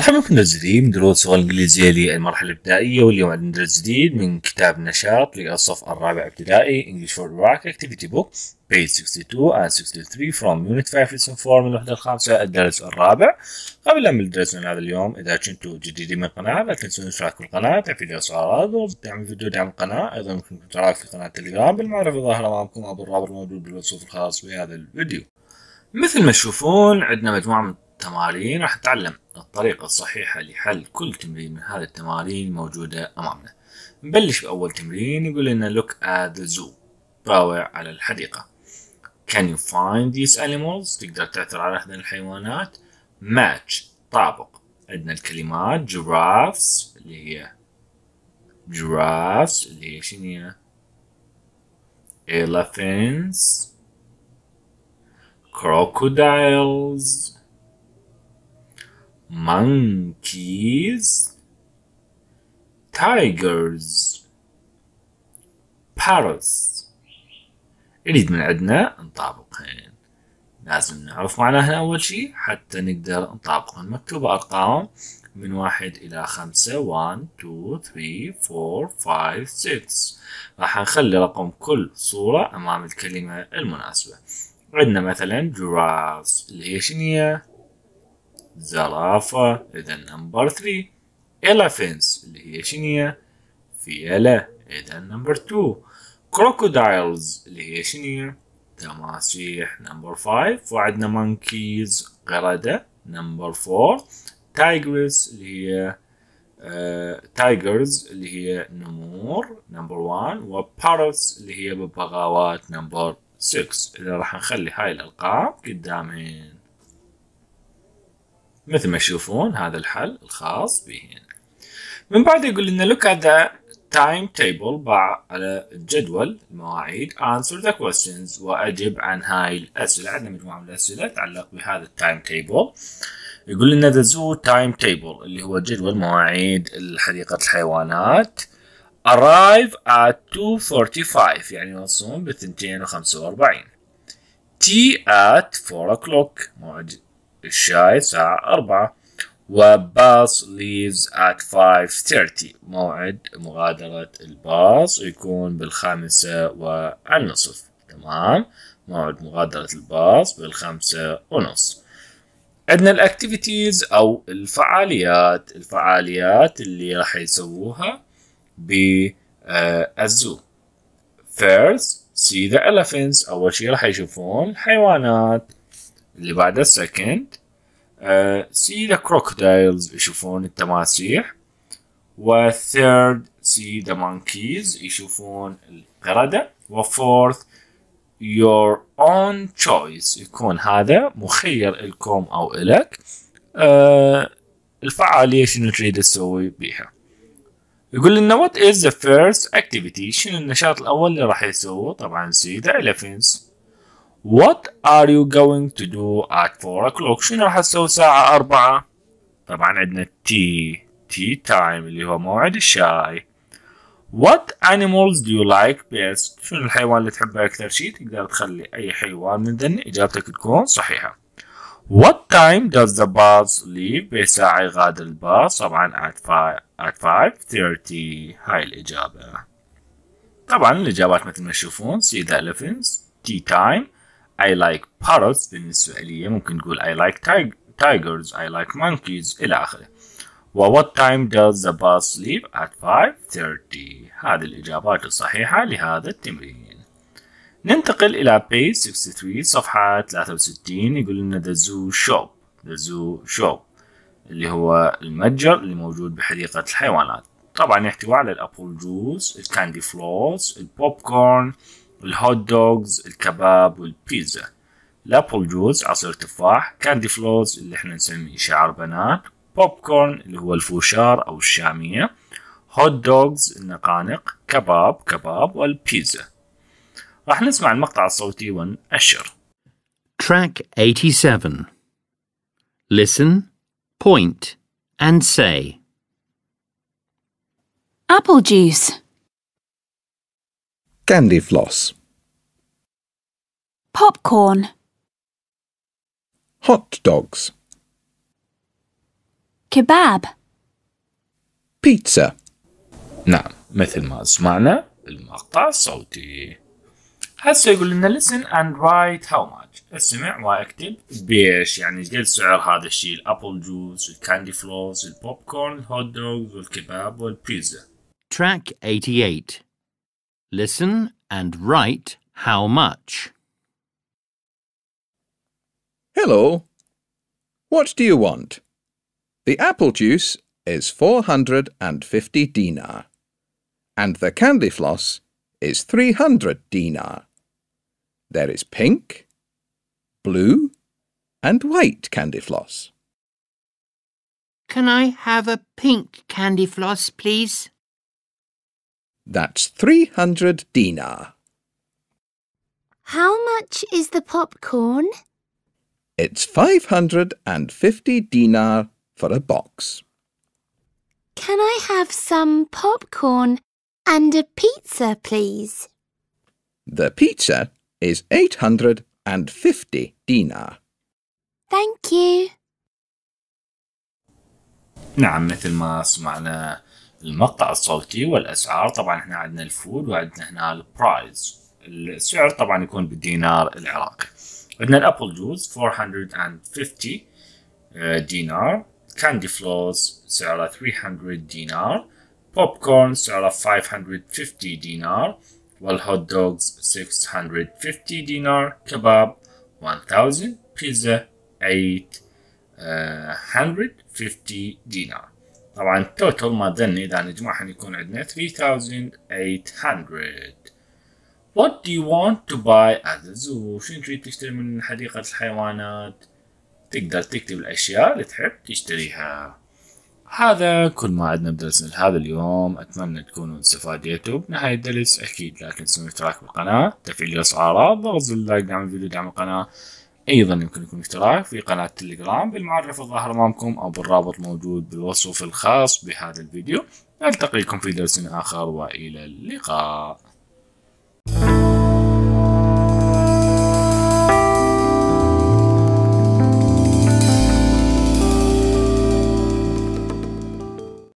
مرحبا بكم جديد من دروس اللغة الإنجليزية للمرحلة الابتدائية واليوم عندنا درس جديد من كتاب نشاط للصف الرابع ابتدائي English for Iraq Activity Book page 62 and 63 from unit 5 lesson 4 من الوحدة الخامسة الدرس الرابع قبل أن نبدأ درسنا هذا اليوم إذا كنتم جديدين من القناة لا تنسون الاشتراك بالقناة تعفيد الإصدارات ودعم الفيديو دعم القناة أيضا يمكنكم الاشتراك في قناة التليجرام بالمعرفة الظاهرة أمامكم أو الرابط الموجود بالوصف الخاص بهذا الفيديو مثل ما تشوفون عندنا مجموعة من التمارين راح نتعلم الطريقة الصحيحة لحل كل تمرين من هذه التمارين موجودة أمامنا نبلش بأول تمرين يقول لنا look at the zoo راوع على الحديقة can you find these animals تقدر تعثر على أحد الحيوانات match طابق عندنا الكلمات giraffes اللي هي giraffes اللي هي شنية elephants crocodiles monkeys tigers parrots نريد من عندنا نطابقين لازم نعرف معناها أول شيء حتى نقدر نطابق المكتوب أرقام من واحد إلى خمسة one two three four five six راح نخلي رقم كل صورة أمام الكلمة المناسبة عندنا مثلا جراس اللي هي شنية زرافة إذا نمبر ثري إلفنس اللي هي شنية فيلة إذا نمبر تو كروكودايلز اللي هي شنية تماسيح نمبر فايف وعندنا مانكيز قردة نمبر فور تايجرز اللي هي تايجرز آه، uh, اللي هي نمور نمبر 1 وباروتس اللي هي ببغاوات نمبر 6 اذا راح نخلي هاي الالقاب قدامين مثل ما تشوفون هذا الحل الخاص بهن من بعد يقول لنا look at the timetable باع على الجدول المواعيد answer the questions وأجب عن هاي الأسئلة عندنا مجموعة من الأسئلة تتعلق بهذا التايم تيبل يقول لنا the zoo timetable اللي هو جدول مواعيد حديقة الحيوانات arrive at 2.45 يعني يوصلون ب 2.45 tea at 4 o'clock موعد الشاي الساعة 4 وباص ليفز at 5:30 موعد مغادرة الباص يكون بالخامسة والنصف تمام موعد مغادرة الباص بالخمسة ونص عندنا الاكتيفيتيز او الفعاليات الفعاليات اللي راح يسووها بالزو آه، first see the elephants اول شيء راح يشوفون الحيوانات اللي بعده السكند سي ذا كروكودايلز يشوفون التماسيح والثيرد سي ذا مونكيز يشوفون القردة وفورث your own choice يكون هذا مخير لكم او الك أه الفعالية شنو تريد تسوي بيها يقول لنا what is the first activity شنو النشاط الاول اللي راح يسويه طبعا سي ذا elephants What are you going to do at 4 o'clock شنو راح تسوي الساعة 4 طبعا عندنا تي تي تايم اللي هو موعد الشاي What animals do you like best شنو الحيوان اللي تحبه أكثر شيء تقدر تخلي أي حيوان من ذن إجابتك تكون صحيحة What time does the bus leave؟ بساعة يغادر الباص طبعا at 5 at 5:30 هاي الإجابة. طبعا الإجابات مثل ما تشوفون see the elephants, tea time, I like parrots بالنسبة لي ممكن تقول I like tigers I like monkeys إلى آخره و what time does the bus leave at 5.30 هذه الإجابات الصحيحة لهذا التمرين ننتقل إلى page 63 صفحة 63 يقول لنا the zoo shop the zoo shop اللي هو المتجر اللي موجود بحديقة الحيوانات طبعا يحتوي على الأبل جوز الكاندي فلوس البوب كورن الهوت دوجز الكباب والبيتزا الابل جوز عصير تفاح كاندي فلوز اللي احنا نسميه شعر بنات بوب كورن اللي هو الفوشار او الشامية هوت دوجز النقانق كباب كباب والبيتزا راح نسمع المقطع الصوتي ونأشر Track 87 Listen, point and say Apple juice candy floss, popcorn, hot dogs, kebab, pizza. نعم مثل ما سمعنا المقطع الصوتي هسه يقول لنا listen and write how much اسمع واكتب بيش يعني ايش قد سعر هذا الشيء الابل جوز الكاندي فلوز البوب كورن الهوت دوغ والكباب والبيتزا Track 88 Listen and write how much. Hello. What do you want? The apple juice is 450 dinar and the candy floss is 300 dinar. There is pink, blue and white candy floss. Can I have a pink candy floss, please? That's 300 dinar. How much is the popcorn? It's 550 dinar for a box. Can I have some popcorn and a pizza, please? The pizza is 850 dinar. Thank you. نعم مثل ما سمعنا المقطع الصوتي والاسعار طبعا احنا عندنا الفود وعندنا هنا البرايز السعر طبعا يكون بالدينار العراقي عندنا الابل جوز 450 آه، دينار كاندي فلوز سعره 300 دينار بوب كورن سعره 550 دينار والهوت دوغز 650 دينار كباب 1000 بيتزا 850 آه، دينار طبعا التوتال ما ظن اذا نجمعها يكون عندنا 3800 What do you want to buy at the zoo شنو تريد تشتري من حديقة الحيوانات تقدر تكتب الاشياء اللي تحب تشتريها هذا كل ما عندنا بدرسنا لهذا اليوم أتمنى تكونوا استفاديتوا بنهاية الدرس أكيد لا تنسون الاشتراك بالقناة تفعيل الأسعار الإشعارات ضغط زر اللايك دعم الفيديو دعم القناة أيضا يمكنكم اشتراك في قناة تليجرام بالمعرفة الظاهرة أمامكم أو بالرابط موجود بالوصف الخاص بهذا الفيديو نلتقيكم في درس آخر وإلى اللقاء you